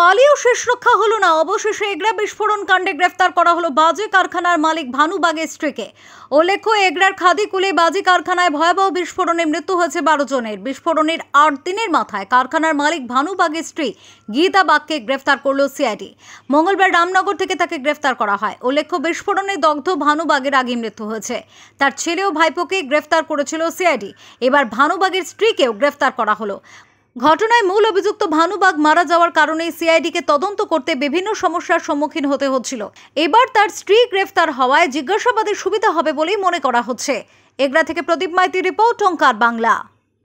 পালিয়েও শেষ রক্ষা হলো না অবশেষে এগরা বিস্ফোরণ কাণ্ডে গ্রেফতার করা হলো বাজে কারখানার মালিক ভানু বাগের স্ত্রীকে উল্লেখ্য এগরার খাদিকুলে বাজি কারখানায় ভয়াবহ বিস্ফোরণে মৃত্যু হয়েছে বারো জনের বিস্ফোরণের আট দিনের মাথায় কারখানার মালিক ভানু বাগের গীতা বাগকে গ্রেফতার করল সিআইডি মঙ্গলবার রামনগর থেকে তাকে গ্রেফতার করা হয় উল্লেখ্য বিস্ফোরণে দগ্ধ ভানু বাগের আগে মৃত্যু হয়েছে তার ছেলে ও ভাইপোকে গ্রেফতার করেছিল সিআইডি এবার ভানু বাগের স্ত্রীকেও গ্রেফতার করা হলো ঘটনায় মূল অভিযুক্ত ভানুবাগ মারা যাওয়ার কারণে সিআইডিকে তদন্ত করতে বিভিন্ন সমস্যার সম্মুখীন হতে হচ্ছিল এবার তার স্ত্রী গ্রেফতার হওয়ায় জিজ্ঞাসাবাদের সুবিধা হবে বলেই মনে করা হচ্ছে এগরা থেকে প্রদীপ মাইতি রিপোর্ট টঙ্কার বাংলা